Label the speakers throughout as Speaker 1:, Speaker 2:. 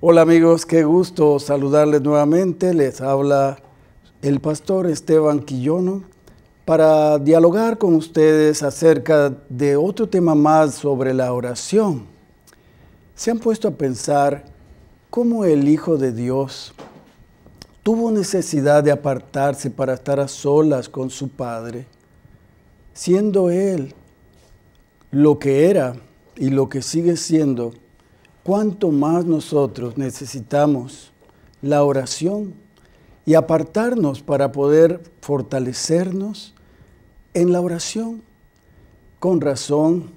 Speaker 1: Hola amigos, qué gusto saludarles nuevamente. Les habla el pastor Esteban Quillono para dialogar con ustedes acerca de otro tema más sobre la oración. Se han puesto a pensar cómo el Hijo de Dios tuvo necesidad de apartarse para estar a solas con su Padre, siendo Él lo que era y lo que sigue siendo cuánto más nosotros necesitamos la oración y apartarnos para poder fortalecernos en la oración. Con razón,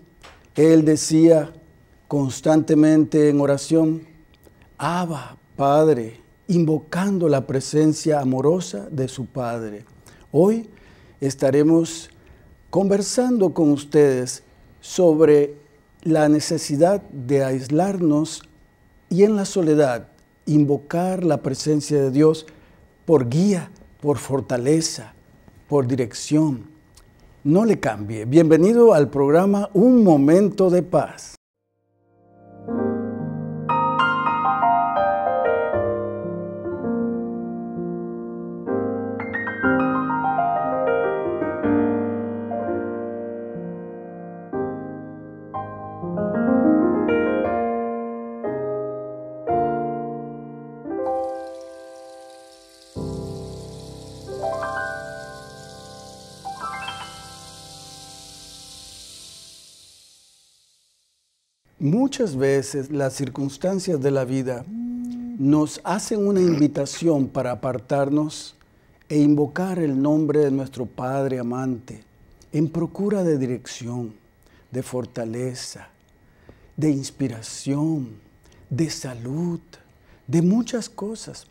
Speaker 1: él decía constantemente en oración, Abba, Padre, invocando la presencia amorosa de su Padre. Hoy estaremos conversando con ustedes sobre la necesidad de aislarnos y en la soledad invocar la presencia de Dios por guía, por fortaleza, por dirección. No le cambie. Bienvenido al programa Un Momento de Paz. veces las circunstancias de la vida nos hacen una invitación para apartarnos e invocar el nombre de nuestro Padre amante en procura de dirección, de fortaleza, de inspiración, de salud, de muchas cosas.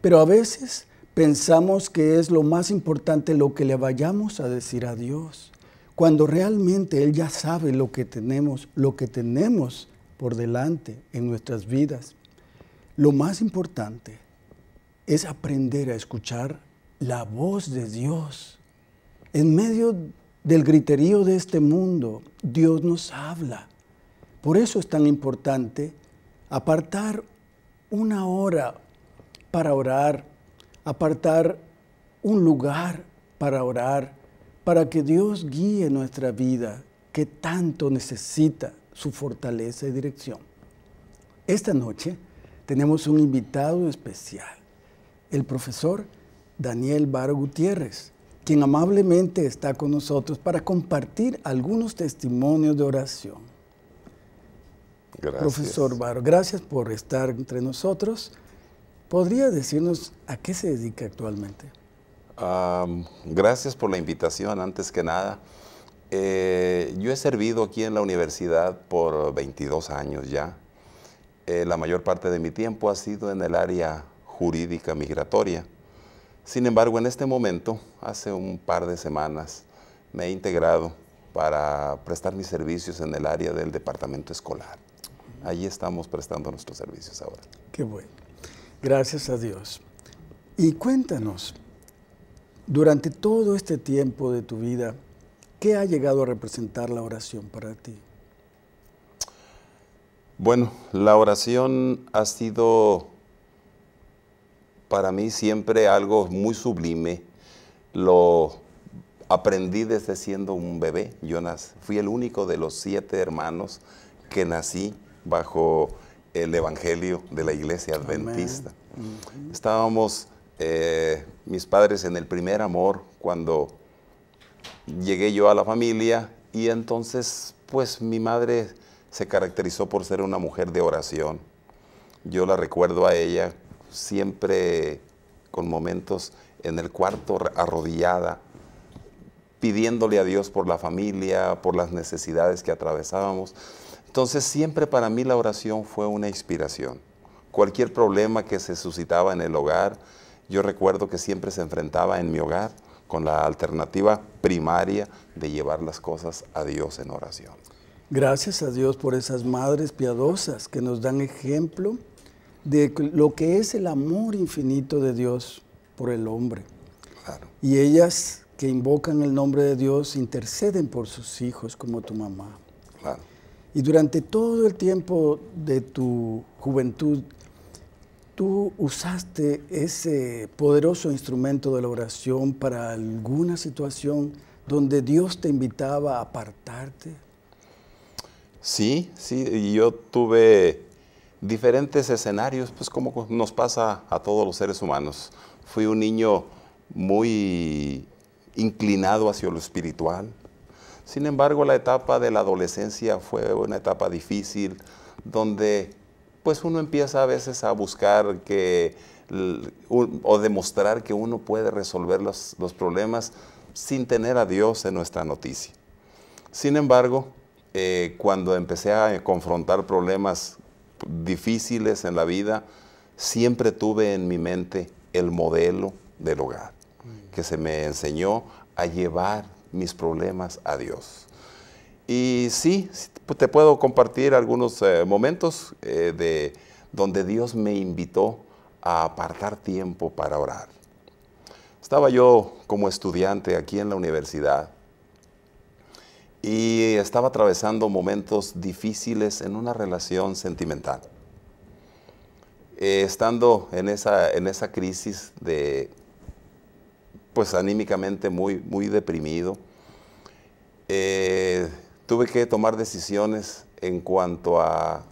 Speaker 1: Pero a veces pensamos que es lo más importante lo que le vayamos a decir a Dios, cuando realmente Él ya sabe lo que tenemos, lo que tenemos por delante en nuestras vidas. Lo más importante es aprender a escuchar la voz de Dios. En medio del griterío de este mundo, Dios nos habla. Por eso es tan importante apartar una hora para orar, apartar un lugar para orar, para que Dios guíe nuestra vida que tanto necesita su fortaleza y dirección. Esta noche tenemos un invitado especial, el profesor Daniel Baro Gutiérrez, quien amablemente está con nosotros para compartir algunos testimonios de oración. Gracias. Profesor Baro, gracias por estar entre nosotros. ¿Podría decirnos a qué se dedica actualmente?
Speaker 2: Ah, gracias por la invitación, antes que nada. Eh, yo he servido aquí en la universidad por 22 años ya. Eh, la mayor parte de mi tiempo ha sido en el área jurídica migratoria. Sin embargo, en este momento, hace un par de semanas, me he integrado para prestar mis servicios en el área del departamento escolar. Allí estamos prestando nuestros servicios ahora.
Speaker 1: Qué bueno. Gracias a Dios. Y cuéntanos, durante todo este tiempo de tu vida, ¿Qué ha llegado a representar la oración para ti?
Speaker 2: Bueno, la oración ha sido para mí siempre algo muy sublime. Lo aprendí desde siendo un bebé. Yo fui el único de los siete hermanos que nací bajo el Evangelio de la Iglesia Adventista. Estábamos eh, mis padres en el primer amor cuando llegué yo a la familia y entonces pues mi madre se caracterizó por ser una mujer de oración. Yo la recuerdo a ella siempre con momentos en el cuarto arrodillada, pidiéndole a Dios por la familia, por las necesidades que atravesábamos. Entonces siempre para mí la oración fue una inspiración. Cualquier problema que se suscitaba en el hogar, yo recuerdo que siempre se enfrentaba en mi hogar con la alternativa primaria de llevar las cosas a Dios en oración.
Speaker 1: Gracias a Dios por esas madres piadosas que nos dan ejemplo de lo que es el amor infinito de Dios por el hombre. Y ellas que invocan el nombre de Dios interceden por sus hijos como tu mamá. Y durante todo el tiempo de tu juventud Tú usaste ese poderoso instrumento de la oración para alguna situación donde Dios te invitaba a apartarte.
Speaker 2: Sí, sí, yo tuve diferentes escenarios, pues como nos pasa a todos los seres humanos. Fui un niño muy inclinado hacia lo espiritual. Sin embargo, la etapa de la adolescencia fue una etapa difícil, donde pues uno empieza a veces a buscar que o demostrar que uno puede resolver los, problemas sin tener a Dios en nuestra noticia. Sin embargo, eh, cuando empecé a confrontar problemas difíciles en la vida, siempre tuve en mi mente el modelo del hogar, mm. que se me enseñó a llevar mis problemas a Dios. Y sí, pues, te puedo compartir algunos eh, momentos eh, de donde Dios me invitó a apartar tiempo para orar. Estaba yo como estudiante aquí en la universidad y estaba atravesando momentos difíciles en una relación sentimental. Eh, estando en esa, en esa crisis de, pues anímicamente muy, muy deprimido, tuve que tomar decisiones en cuanto a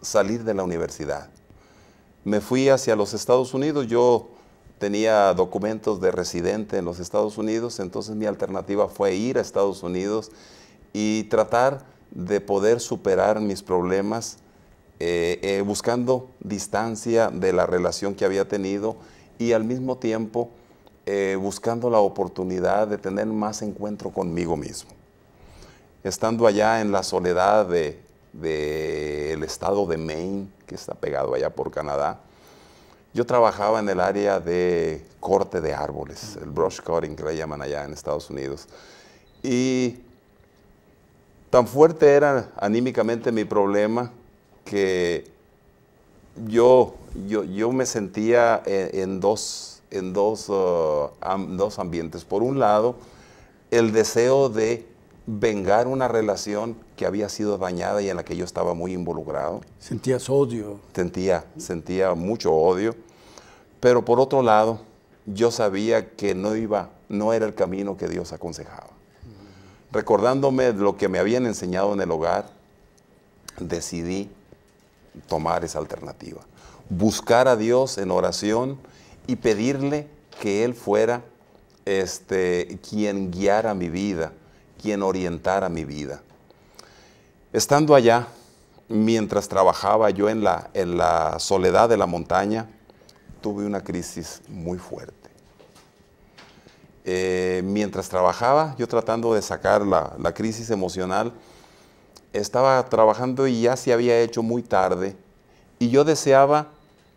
Speaker 2: salir de la universidad. Me fui hacia los Estados Unidos, yo tenía documentos de residente en los Estados Unidos, entonces mi alternativa fue ir a Estados Unidos y tratar de poder superar mis problemas eh, eh, buscando distancia de la relación que había tenido y al mismo tiempo eh, buscando la oportunidad de tener más encuentro conmigo mismo estando allá en la soledad del de, estado de Maine, que está pegado allá por Canadá, yo trabajaba en el área de corte de árboles, el brush cutting que le llaman allá en Estados Unidos. Y tan fuerte era anímicamente mi problema que yo, yo, yo me sentía en, dos, en dos, uh, dos ambientes. Por un lado, el deseo de vengar una relación que había sido dañada y en la que yo estaba muy involucrado. Sentías odio. Sentía, sentía mucho odio. Pero por otro lado, yo sabía que no iba, no era el camino que Dios aconsejaba. Recordándome lo que me habían enseñado en el hogar, decidí tomar esa alternativa. Buscar a Dios en oración y pedirle que Él fuera este, quien guiara mi vida quien orientara mi vida. Estando allá, mientras trabajaba yo en la, en la soledad de la montaña, tuve una crisis muy fuerte. Eh, mientras trabajaba, yo tratando de sacar la, crisis emocional, estaba trabajando y ya se había hecho muy tarde y yo deseaba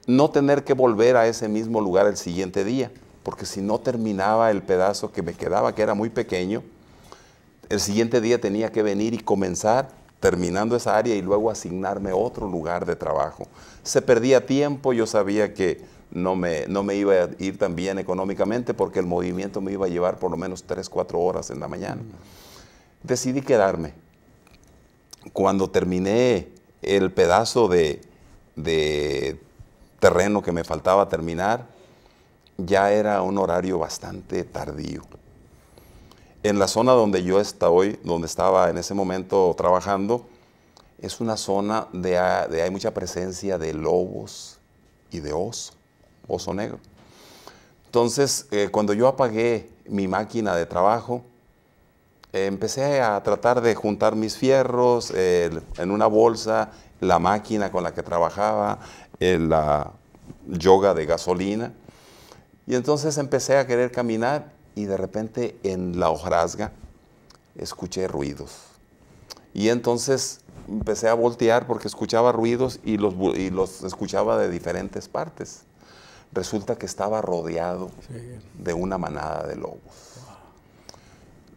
Speaker 2: no tener que volver a ese mismo lugar el siguiente día, porque si no terminaba el pedazo que me quedaba, que era muy pequeño, el siguiente día tenía que venir y comenzar terminando esa área y luego asignarme otro lugar de trabajo. Se perdía tiempo, yo sabía que no me, no me iba a ir tan bien económicamente porque el movimiento me iba a llevar por lo menos 3, 4 horas en la mañana. Decidí quedarme. Cuando terminé el pedazo de, de terreno que me faltaba terminar, ya era un horario bastante tardío en la zona donde yo está hoy, donde estaba en ese momento trabajando, es una zona de, hay mucha presencia de lobos y de oso, oso negro. Entonces, eh, cuando yo apagué mi máquina de trabajo, empecé a tratar de juntar mis fierros en una bolsa, la máquina con la que trabajaba, la yoga de gasolina. Y entonces empecé a querer caminar y de repente en la hojarasca escuché ruidos. Y entonces empecé a voltear porque escuchaba ruidos y los, los escuchaba de diferentes partes. Resulta que estaba rodeado de una manada de lobos.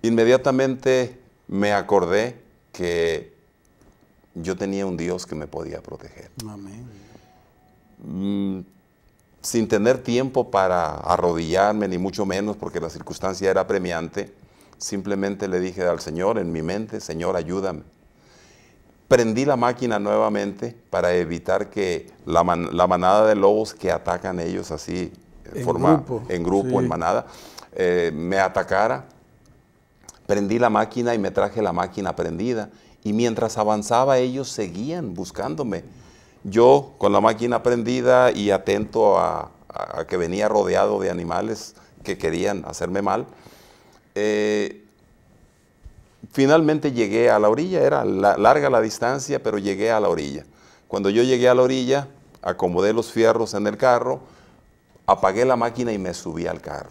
Speaker 2: Inmediatamente me acordé que yo tenía un Dios que me podía proteger. Amén. Mm, sin tener tiempo para arrodillarme, ni mucho menos porque la circunstancia era premiante, simplemente le dije al Señor en mi mente, Señor, ayúdame. Prendí la máquina nuevamente para evitar que la, manada de lobos que atacan ellos así, eh, en grupo, en, en manada, eh, me atacara. Prendí la máquina y me traje la máquina prendida. Y mientras avanzaba ellos seguían buscándome yo, con la máquina prendida y atento a, que venía rodeado de animales que querían hacerme mal, eh, finalmente llegué a la orilla, era larga la distancia, pero llegué a la orilla. Cuando yo llegué a la orilla, acomodé los fierros en el carro, apagué la máquina y me subí al carro.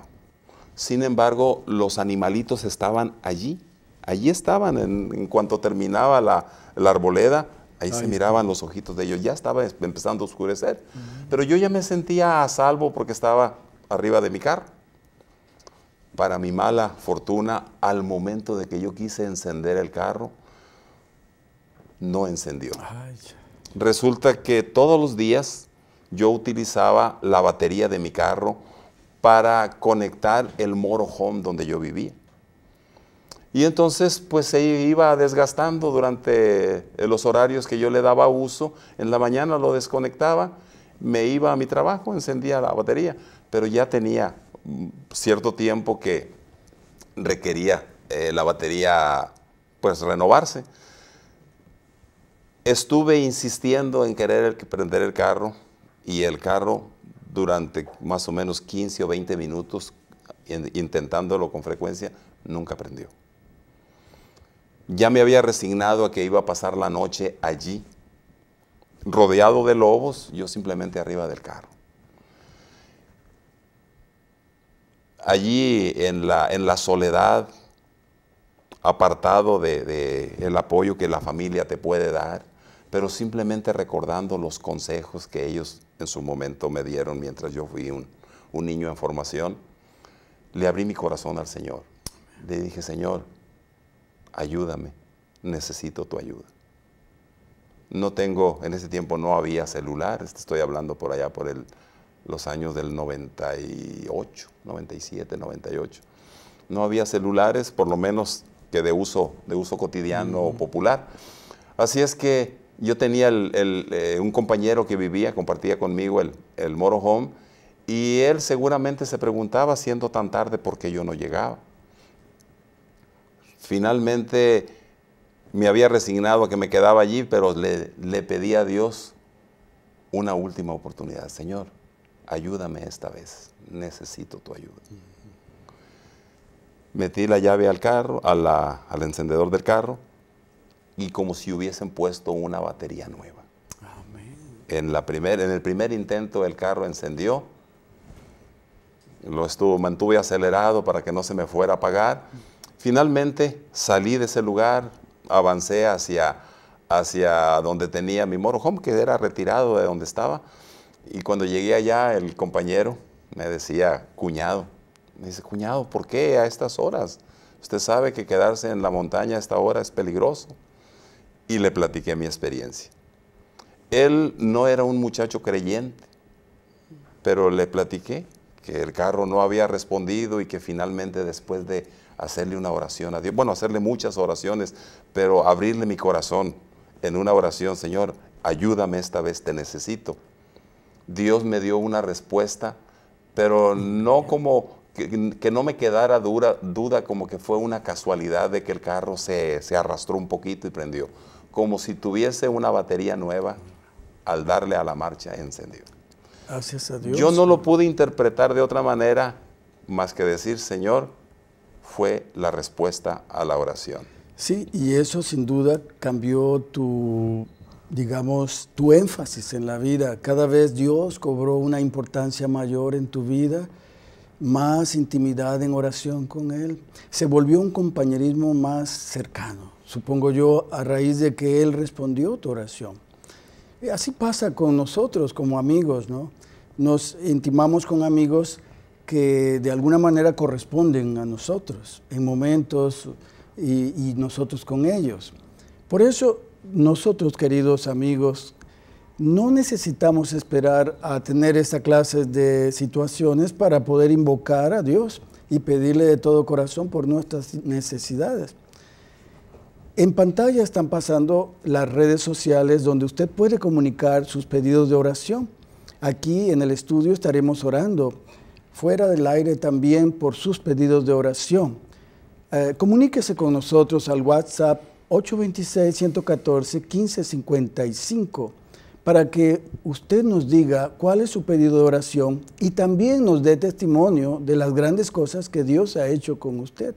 Speaker 2: Sin embargo, los animalitos estaban allí, allí estaban en, cuanto terminaba la arboleda, Ahí se miraban los ojitos de ellos. Ya estaba empezando a oscurecer. Pero yo ya me sentía a salvo porque estaba arriba de mi carro. Para mi mala fortuna, al momento de que yo quise encender el carro, no encendió. Resulta que todos los días yo utilizaba la batería de mi carro para conectar el moro home donde yo vivía. Y entonces pues se iba desgastando durante eh, los horarios que yo le daba uso. En la mañana lo desconectaba, me iba a mi trabajo, encendía la batería, pero ya tenía mm, cierto tiempo que requería eh, la batería pues renovarse. Estuve insistiendo en querer prender el carro y el carro durante más o menos 15 o 20 minutos intentándolo con frecuencia, nunca prendió. Ya me había resignado a que iba a pasar la noche allí, rodeado de lobos, yo simplemente arriba del carro. Allí en la, en la soledad, apartado del de, el apoyo que la familia te puede dar, pero simplemente recordando los consejos que ellos en su momento me dieron mientras yo fui un, un niño en formación, le abrí mi corazón al Señor. Le dije, Señor, ayúdame, necesito tu ayuda. No tengo, en ese tiempo no había celular, este, estoy hablando por allá por el, los años del 98, 97, 98. No había celulares, por lo menos que de uso, de uso cotidiano o popular. Así es que yo tenía eh, un compañero que vivía, compartía conmigo el, el Moro Home, y él seguramente se preguntaba, siendo tan tarde, por qué yo no llegaba. Finalmente me había resignado a que me quedaba allí, pero le, pedí a Dios una última oportunidad. Señor, ayúdame esta vez, necesito tu ayuda. Metí la llave al carro, al encendedor del carro, y como si hubiesen puesto una batería nueva. En, la primer, en el primer intento el carro encendió, lo estuvo, mantuve acelerado para que no se me fuera a apagar. Finalmente salí de ese lugar, avancé hacia, hacia donde tenía mi moro home, que era retirado de donde estaba. Y cuando llegué allá, el compañero me decía, cuñado, me dice, cuñado, ¿por qué a estas horas? Usted sabe que quedarse en la montaña a esta hora es peligroso. Y le platiqué mi experiencia. Él no era un muchacho creyente, pero le platiqué que el carro no había respondido y que finalmente después de hacerle una oración a Dios. Bueno, hacerle muchas oraciones, pero abrirle mi corazón en una oración, Señor, ayúdame esta vez, te necesito. Dios me dio una respuesta, pero no como que, no me quedara duda como que fue una casualidad de que el carro se, se arrastró un poquito y prendió. Como si tuviese una batería nueva al darle a la marcha encendido
Speaker 1: Gracias a Dios. Yo no
Speaker 2: lo pude interpretar de otra manera más que decir, Señor, fue la respuesta a la oración.
Speaker 1: Sí, y eso sin duda cambió tu, digamos, tu énfasis en la vida. Cada vez Dios cobró una importancia mayor en tu vida, más intimidad en oración con Él. Se volvió un compañerismo más cercano, supongo yo, a raíz de que Él respondió tu oración. Y así pasa con nosotros como amigos, ¿no? Nos intimamos con amigos que de alguna manera corresponden a nosotros en momentos y, nosotros con ellos. Por eso nosotros, queridos amigos, no necesitamos esperar a tener esta clase de situaciones para poder invocar a Dios y pedirle de todo corazón por nuestras necesidades. En pantalla están pasando las redes sociales donde usted puede comunicar sus pedidos de oración. Aquí en el estudio estaremos orando fuera del aire también por sus pedidos de oración. Eh, comuníquese con nosotros al WhatsApp 826-114-1555 para que usted nos diga cuál es su pedido de oración y también nos dé testimonio de las grandes cosas que Dios ha hecho con usted.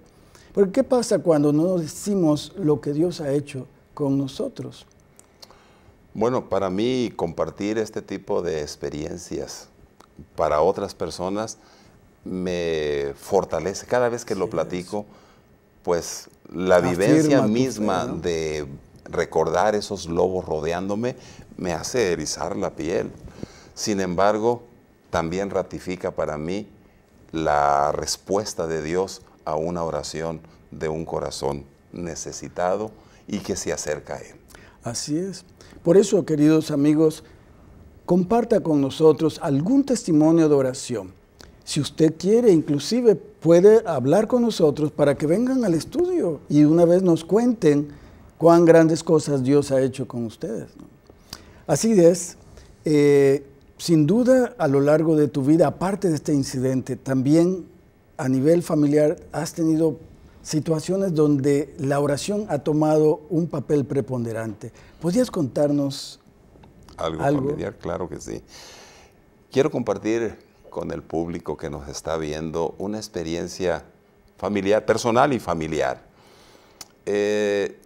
Speaker 1: Porque ¿qué pasa cuando no decimos lo que Dios ha hecho con nosotros?
Speaker 2: Bueno, para mí compartir este tipo de experiencias para otras personas me fortalece. Cada vez que lo platico, pues la vivencia misma de recordar esos lobos rodeándome me hace erizar la piel. Sin embargo, también ratifica para mí la respuesta de Dios a una oración de un corazón necesitado y que se acerca a Él.
Speaker 1: Así es. Por eso, queridos amigos, comparta con nosotros algún testimonio de oración. Si usted quiere, inclusive puede hablar con nosotros para que vengan al estudio y una vez nos cuenten cuán grandes cosas Dios ha hecho con ustedes. Así es, eh, sin duda a lo largo de tu vida, aparte de este incidente, también a nivel familiar has tenido situaciones donde la oración ha tomado un papel preponderante. ¿Podrías contarnos
Speaker 2: algo, familiar, claro que sí. Quiero compartir con el público que nos está viendo una experiencia familiar, personal y familiar. Eh,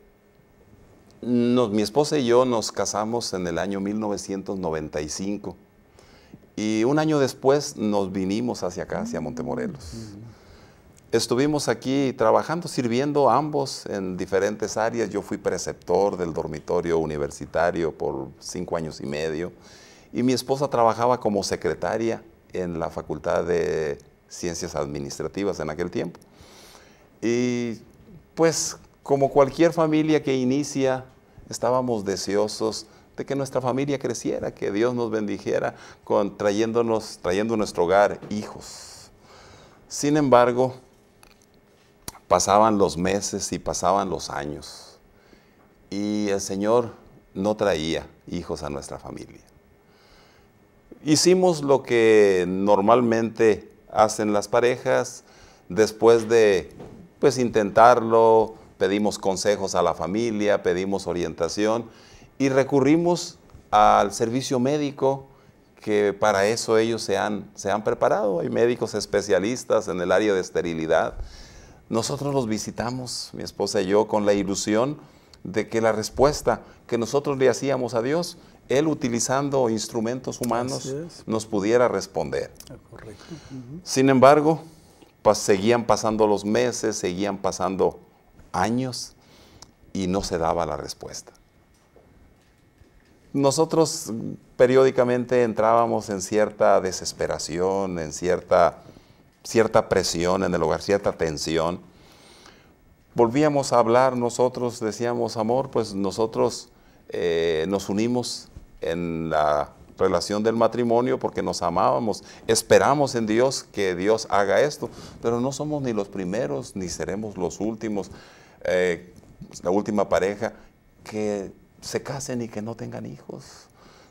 Speaker 2: mi esposa y yo nos casamos en el año 1995 y un año después nos vinimos hacia acá, hacia Montemorelos. Estuvimos aquí trabajando, sirviendo ambos en diferentes áreas. Yo fui preceptor del dormitorio universitario por cinco años y medio y mi esposa trabajaba como secretaria en la Facultad de Ciencias Administrativas en aquel tiempo. Y pues como cualquier familia que inicia, estábamos deseosos de que nuestra familia creciera, que Dios nos bendijera trayendo a nuestro hogar hijos. Sin embargo, Pasaban los meses y pasaban los años y el Señor no traía hijos a nuestra familia. Hicimos lo que normalmente hacen las parejas, después de pues intentarlo, pedimos consejos a la familia, pedimos orientación y recurrimos al servicio médico que para eso ellos se han, se han preparado. Hay médicos especialistas en el área de esterilidad nosotros los visitamos, mi esposa y yo, con la ilusión de que la respuesta que nosotros le hacíamos a Dios, Él utilizando instrumentos humanos nos pudiera responder. Ah, Sin embargo, seguían pasando los meses, seguían pasando años y no se daba la respuesta. Nosotros periódicamente entrábamos en cierta desesperación, en cierta cierta presión en el hogar, cierta tensión. Volvíamos a hablar, nosotros decíamos, amor, pues nosotros eh, nos unimos en la relación del matrimonio porque nos amábamos, esperamos en Dios que Dios haga esto, pero no somos ni los primeros ni seremos los últimos, eh, la última pareja que se casen y que no tengan hijos.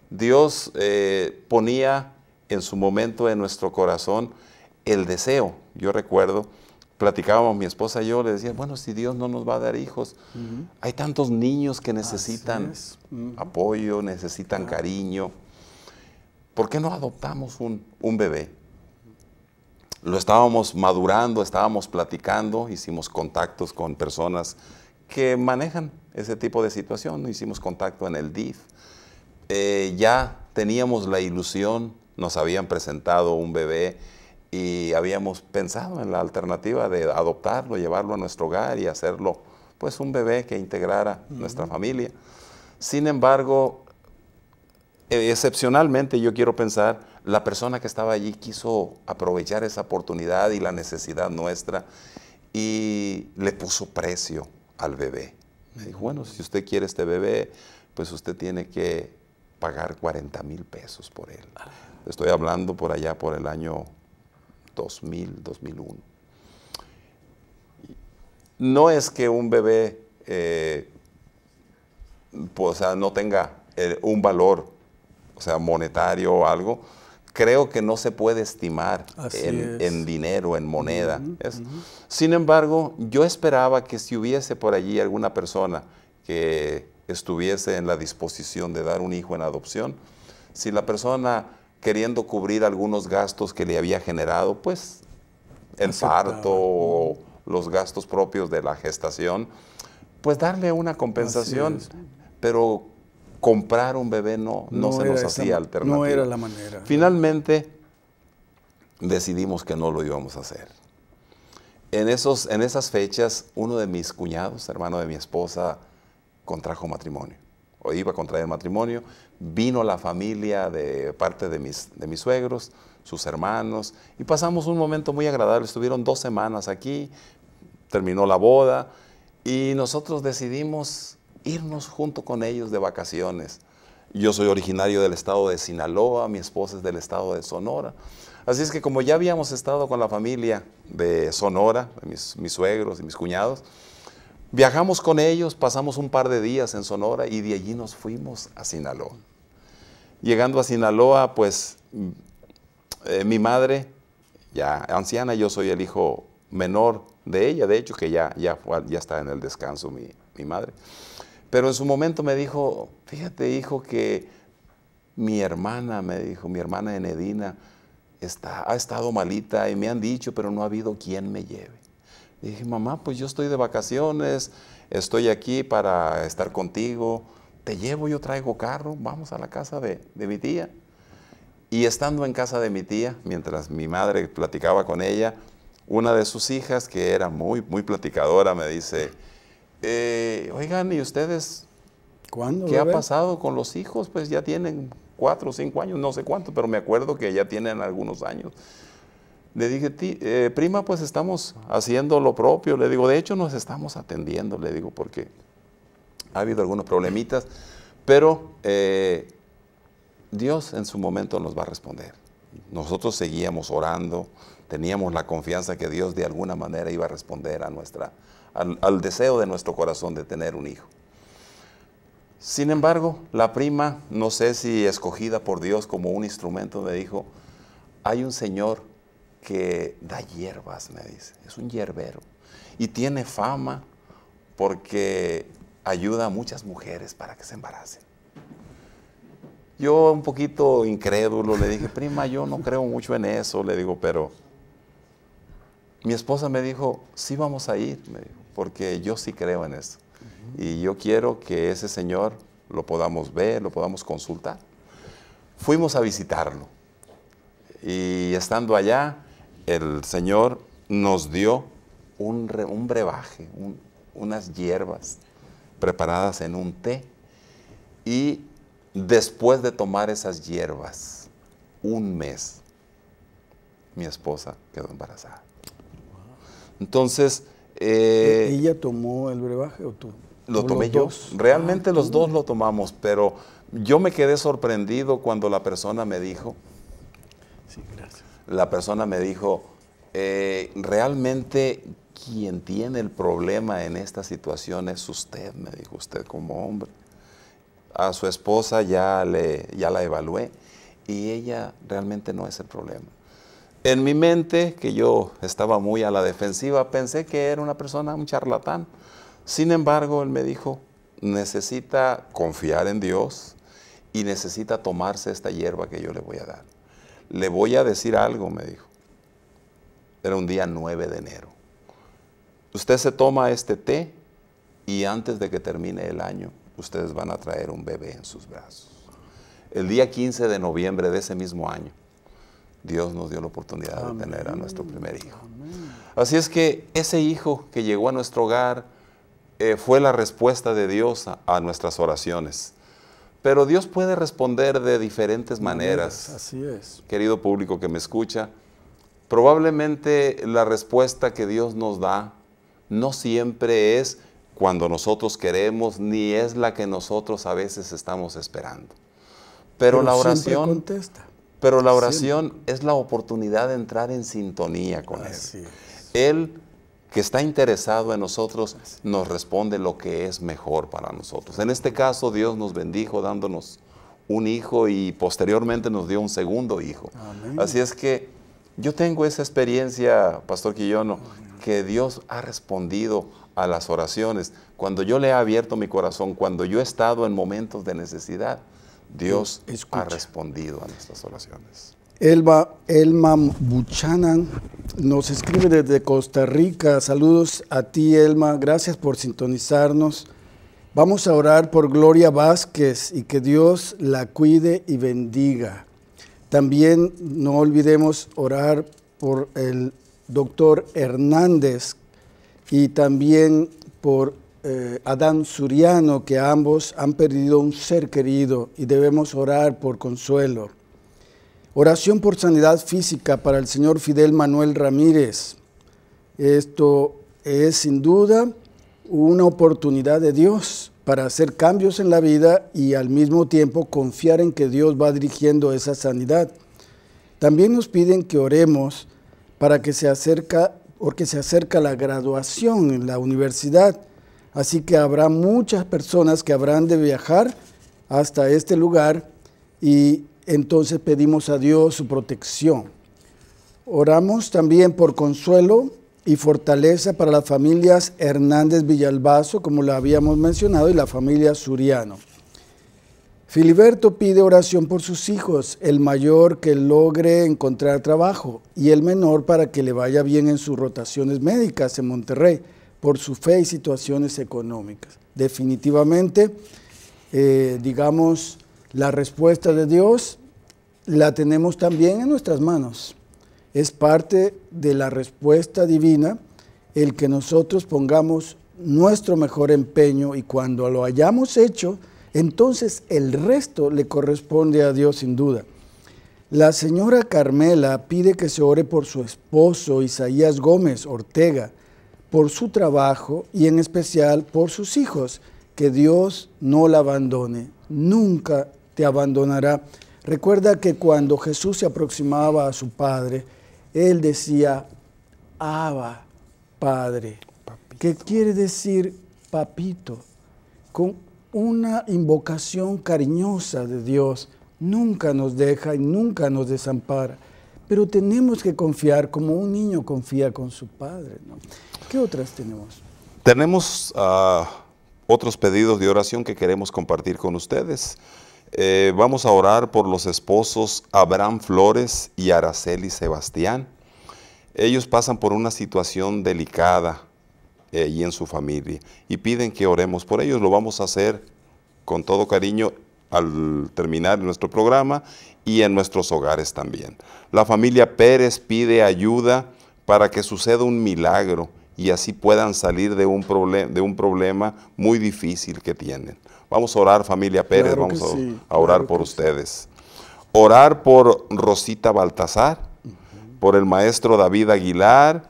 Speaker 2: Dios eh, ponía en su momento en nuestro corazón el deseo. Yo recuerdo, platicábamos mi esposa y yo, le decía, bueno, si Dios no nos va a dar hijos, hay tantos niños que necesitan apoyo, necesitan cariño. ¿Por qué no adoptamos un, bebé? Lo estábamos madurando, estábamos platicando, hicimos contactos con personas que manejan ese tipo de situación, hicimos contacto en el DIF. Eh, ya teníamos la ilusión, nos habían presentado un bebé y habíamos pensado en la alternativa de adoptarlo, llevarlo a nuestro hogar y hacerlo pues un bebé que integrara nuestra familia. Sin embargo, e, excepcionalmente yo quiero pensar, la persona que estaba allí quiso aprovechar esa oportunidad y la necesidad nuestra y le puso precio al bebé. Me dijo, bueno, si usted quiere este bebé, pues usted tiene que pagar 40 mil pesos por él. Ah. Estoy hablando por allá por el año 2000, 2001. No es que un bebé eh, no tenga eh, un valor, o sea, monetario o algo, creo que no se puede estimar en, dinero, en moneda. Sin embargo, yo esperaba que si hubiese por allí alguna persona que estuviese en la disposición de dar un hijo en adopción, si la persona queriendo cubrir algunos gastos que le había generado, pues el parto o los gastos propios de la gestación, pues darle una compensación, pero comprar un bebé no, no, se nos hacía alternativa. No era la manera. Finalmente decidimos que no lo íbamos a hacer. En, esos, en esas fechas, uno de mis cuñados, hermano de mi esposa, contrajo matrimonio iba a contraer matrimonio, vino la familia de parte de mis, suegros, sus hermanos, y pasamos un momento muy agradable, estuvieron dos semanas aquí, terminó la boda, y nosotros decidimos irnos junto con ellos de vacaciones. Yo soy originario del estado de Sinaloa, mi esposa es del estado de Sonora. Así es que como ya habíamos estado con la familia de Sonora, mis, mis suegros y mis cuñados, Viajamos con ellos, pasamos un par de días en Sonora y de allí nos fuimos a Sinaloa. Llegando a Sinaloa, pues eh, mi madre, ya anciana, yo soy el hijo menor de ella, de hecho, que ya, ya, ya está en el descanso mi, madre. Pero en su momento me dijo, fíjate hijo que mi hermana, me dijo, mi hermana Enedina, está, ha estado malita y me han dicho, pero no ha habido quien me lleve dije, mamá, pues yo estoy de vacaciones, estoy aquí para estar contigo, te llevo, yo traigo carro, vamos a la casa de, de mi tía. Y estando en casa de mi tía, mientras mi madre platicaba con ella, una de sus hijas, que era muy, muy platicadora, me dice, eh, oigan, ¿y ustedes qué ha pasado con los hijos? Pues ya tienen cuatro o cinco años, no sé cuánto, pero me acuerdo que ya tienen algunos años. Le dije, eh, prima, pues estamos haciendo lo propio. Le digo, de hecho nos estamos atendiendo, le digo, porque ha habido algunos problemitas, pero eh, Dios en su momento nos va a responder. Nosotros seguíamos orando, teníamos la confianza que Dios de alguna manera iba a responder a nuestra, al, al deseo de nuestro corazón de tener un hijo. Sin embargo, la prima, no sé si escogida por Dios como un instrumento, me dijo, hay un Señor que da hierbas, me dice. Es un hierbero. Y tiene fama porque ayuda a muchas mujeres para que se embaracen. Yo un poquito incrédulo le dije, prima, yo no creo mucho en eso, le digo, pero mi esposa me dijo, sí vamos a ir, porque yo sí creo en eso. Y yo quiero que ese señor lo podamos ver, lo podamos consultar. Fuimos a visitarlo. Y estando allá, el Señor nos dio un, brebaje, unas hierbas preparadas en un té y después de tomar esas hierbas, un mes, mi esposa quedó embarazada. Entonces... Eh, ¿E-,
Speaker 1: ¿Ella tomó el brebaje o tú? Lo tomé yo. Realmente ah, los dos
Speaker 2: lo tomamos, pero yo me quedé sorprendido cuando la persona me dijo... Sí, gracias la persona me dijo, eh, realmente quien tiene el problema en esta situación es usted, me dijo usted como hombre. A su esposa ya, le, ya la evalué y ella realmente no es el problema. En mi mente, que yo estaba muy a la defensiva, pensé que era una persona, un charlatán. Sin embargo, él me dijo, necesita confiar en Dios y necesita tomarse esta hierba que yo le voy a dar le voy a decir algo, me dijo. Era un día 9 de enero. Usted se toma este té y antes de que termine el año, ustedes van a traer un bebé en sus brazos. El día 15 de noviembre de ese mismo año, Dios nos dio la oportunidad de tener a nuestro primer hijo. Así es que ese hijo que llegó a nuestro hogar eh, fue la respuesta de Dios a nuestras oraciones. Pero Dios puede responder de diferentes maneras. Así es. Querido público que me escucha, probablemente la respuesta que Dios nos da no siempre es cuando nosotros queremos, ni es la que nosotros a veces estamos esperando. Pero, la oración Pero la oración es la oportunidad de entrar en sintonía con Él que está interesado en nosotros, nos responde lo que es mejor para nosotros. En este caso, Dios nos bendijo dándonos un hijo y posteriormente nos dio un segundo hijo. Así es que yo tengo esa experiencia, Pastor Quillono, que Dios ha respondido a las oraciones. Cuando yo le he abierto mi corazón, cuando yo he estado en momentos de necesidad, Dios ha respondido a nuestras oraciones.
Speaker 1: Elma Buchanan nos escribe desde Costa Rica. Saludos a ti, Elma. Gracias por sintonizarnos. Vamos a orar por Gloria Vázquez y que Dios la cuide y bendiga. También no olvidemos orar por el doctor Hernández y también por eh, Adán Suriano, que ambos han perdido un ser querido y debemos orar por consuelo. Oración por sanidad física para el señor Fidel Manuel Ramírez. Esto es sin duda una oportunidad de Dios para hacer cambios en la vida y al mismo tiempo confiar en que Dios va dirigiendo esa sanidad. También nos piden que oremos para que se acerca porque se acerca la graduación en la universidad, así que habrá muchas personas que habrán de viajar hasta este lugar y entonces pedimos a Dios su protección. Oramos también por consuelo y fortaleza para las familias Hernández Villalbazo, como lo habíamos mencionado, y la familia Suriano. Filiberto pide oración por sus hijos, el mayor que logre encontrar trabajo y el menor para que le vaya bien en sus rotaciones médicas en Monterrey, por su fe y situaciones económicas. Definitivamente, eh, digamos, la respuesta de Dios la tenemos también en nuestras manos. Es parte de la respuesta divina el que nosotros pongamos nuestro mejor empeño y cuando lo hayamos hecho, entonces el resto le corresponde a Dios sin duda. La señora Carmela pide que se ore por su esposo Isaías Gómez Ortega, por su trabajo y en especial por sus hijos, que Dios no la abandone nunca te abandonará. Recuerda que cuando Jesús se aproximaba a su Padre, Él decía, Abba, Padre, papito. que quiere decir papito, con una invocación cariñosa de Dios. Nunca nos deja y nunca nos desampara. Pero tenemos que confiar como un niño confía con su padre. ¿Qué otras tenemos?
Speaker 2: Tenemos ah, otros pedidos de oración que queremos compartir con ustedes. Eh, vamos a orar por los esposos Abraham Flores y Araceli Sebastián. Ellos pasan por una situación delicada eh, y en su familia y piden que oremos por ellos. Lo vamos a hacer con todo cariño al terminar nuestro programa y en nuestros hogares también. La familia Pérez pide ayuda para que suceda un milagro y así puedan salir de un, de un problema muy difícil que tienen. Vamos a orar familia Pérez, vamos a, orar por ustedes. Orar por Rosita Baltasar, por el maestro David Aguilar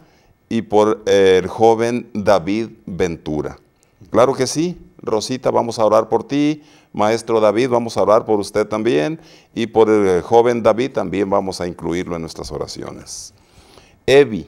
Speaker 2: y por eh, el joven David Ventura. Claro que sí, Rosita, vamos a orar por ti. Maestro David, vamos a orar por usted también. Y por el joven David también vamos a incluirlo en nuestras oraciones. Evi,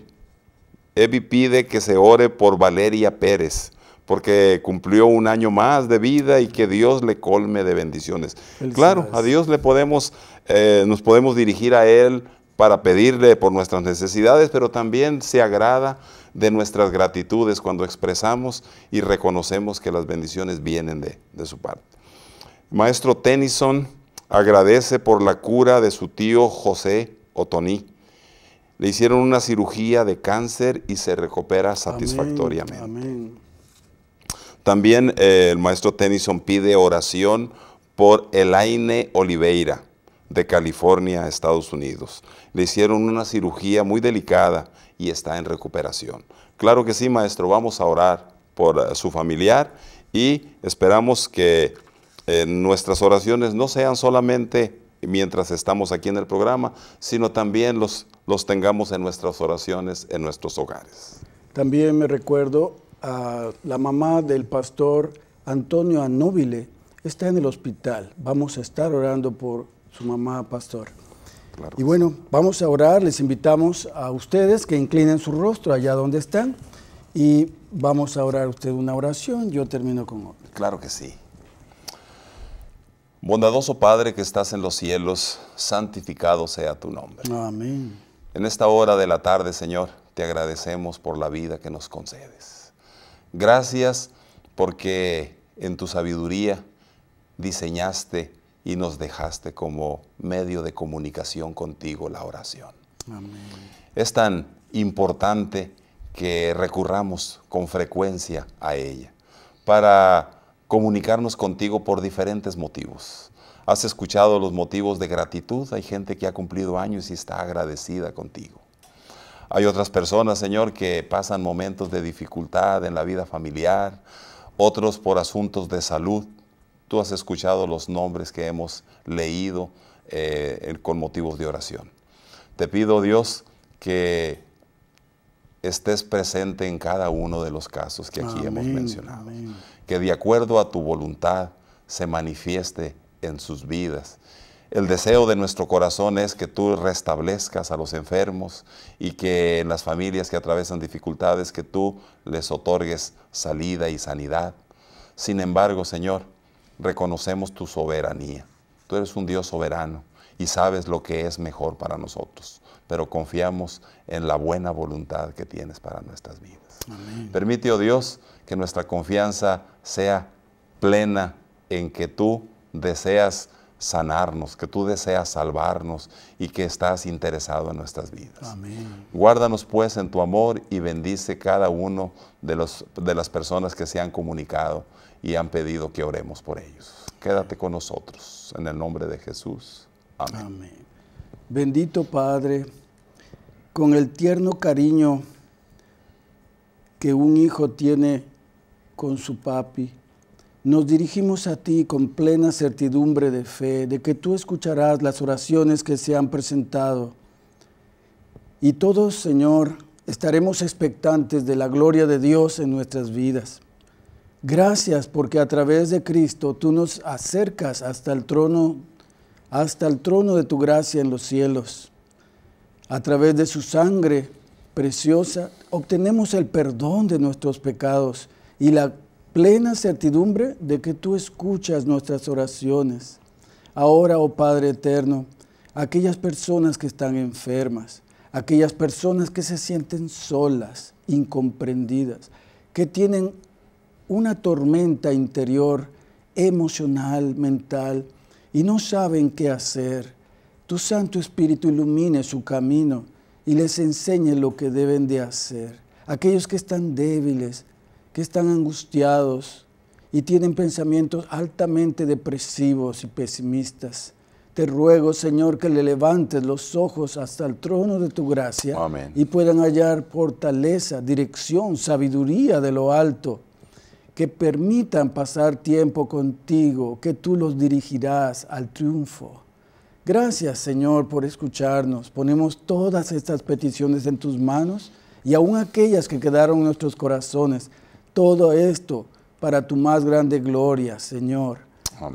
Speaker 2: Evi pide que se ore por Valeria Pérez, porque cumplió un año más de vida y que Dios le colme de bendiciones. Claro, a Dios le podemos, eh, nos podemos dirigir a Él para pedirle por nuestras necesidades, pero también se agrada de nuestras gratitudes cuando expresamos y reconocemos que las bendiciones vienen de, de su parte. Maestro Tennyson agradece por la cura de su tío José Otoní le hicieron una cirugía de cáncer y se recupera satisfactoriamente. También eh, el maestro Tennyson pide oración por Elaine Oliveira de California, Estados Unidos. Le hicieron una cirugía muy delicada y está en recuperación. Claro que sí, maestro, vamos a orar por eh, su familiar y esperamos que eh, nuestras oraciones no sean solamente mientras estamos aquí en el programa, sino también los los tengamos en nuestras oraciones, en nuestros hogares.
Speaker 1: También me recuerdo a la mamá del pastor Antonio Anúbile, está en el hospital. Vamos a estar orando por su mamá, pastor. Y bueno, vamos a orar, les invitamos a ustedes que inclinen su rostro allá donde están y vamos a orar usted una oración, yo termino con otra.
Speaker 2: Claro que sí. Bondadoso Padre que estás en los cielos, santificado sea tu nombre.
Speaker 1: Amén.
Speaker 2: En esta hora de la tarde, Señor, te agradecemos por la vida que nos concedes. Gracias porque en tu sabiduría diseñaste y nos dejaste como medio de comunicación contigo la oración. Amén. Es tan importante que recurramos con frecuencia a ella para comunicarnos contigo por diferentes motivos. Has escuchado los motivos de gratitud. Hay gente que ha cumplido años y está agradecida contigo. Hay otras personas, Señor, que pasan momentos de dificultad en la vida familiar, otros por asuntos de salud. Tú has escuchado los nombres que hemos leído eh, con motivos de oración. Te pido, Dios, que estés presente en cada uno de los casos que aquí hemos mencionado. Que de acuerdo a tu voluntad se manifieste en sus vidas. El deseo de nuestro corazón es que tú restablezcas a los enfermos y que en las familias que atravesan dificultades, que tú les otorgues salida y sanidad. Sin embargo, Señor, reconocemos tu soberanía. Tú eres un Dios soberano y sabes lo que es mejor para nosotros, pero confiamos en la buena voluntad que tienes para nuestras vidas. Amén. Permite, oh Dios, que nuestra confianza sea plena en que tú deseas sanarnos, que tú deseas salvarnos y que estás interesado en nuestras vidas. Amén. Guárdanos pues en tu amor y bendice cada uno de, los, de las personas que se han comunicado y han pedido que oremos por ellos. Quédate con nosotros, en el nombre de Jesús.
Speaker 1: Amén. Bendito Padre, con el tierno cariño que un hijo tiene con su papi, nos dirigimos a ti con plena certidumbre de fe, de que tú escucharás las oraciones que se han presentado. Y todos, Señor, estaremos expectantes de la gloria de Dios en nuestras vidas. Gracias porque a través de Cristo tú nos acercas hasta el trono, hasta el trono de tu gracia en los cielos. A través de su sangre preciosa obtenemos el perdón de nuestros pecados y la plena certidumbre de que tú escuchas nuestras oraciones. Ahora, oh Padre eterno, aquellas personas que están enfermas, aquellas personas que se sienten solas, incomprendidas, que tienen una tormenta interior emocional, mental, y no saben qué hacer. Tu Santo Espíritu ilumine su camino y les enseñe lo que deben de hacer. Aquellos que están débiles, que están angustiados y tienen pensamientos altamente depresivos y pesimistas. Te ruego, Señor, que le levantes los ojos hasta el trono de tu gracia y puedan hallar fortaleza, dirección, sabiduría de lo alto que permitan pasar tiempo contigo, que tú los dirigirás al triunfo. Gracias Señor por escucharnos. Ponemos todas estas peticiones en tus manos y aún aquellas que quedaron en nuestros corazones todo esto para tu más grande gloria, Señor.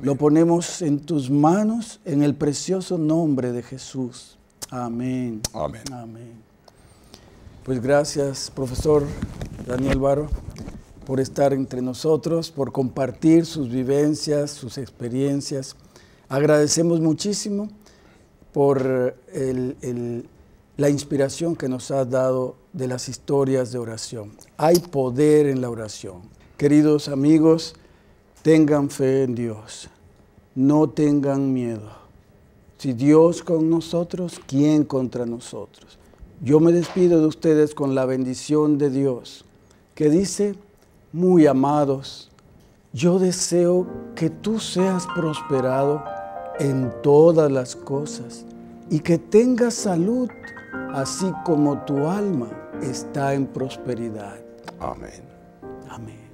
Speaker 1: Lo ponemos en tus manos en el precioso nombre de Jesús. Amén. Amén. Pues gracias, profesor Daniel Baro, por estar entre nosotros, por compartir sus vivencias, sus experiencias. Agradecemos muchísimo por el la inspiración que nos ha dado de las historias de oración. Hay poder en la oración. Queridos amigos, tengan fe en Dios. No tengan miedo. Si Dios con nosotros, ¿quién contra nosotros? Yo me despido de ustedes con la bendición de Dios, que dice, muy amados, yo deseo que tú seas prosperado en todas las cosas y que tengas salud así como tu alma está en prosperidad. Amén. Amén.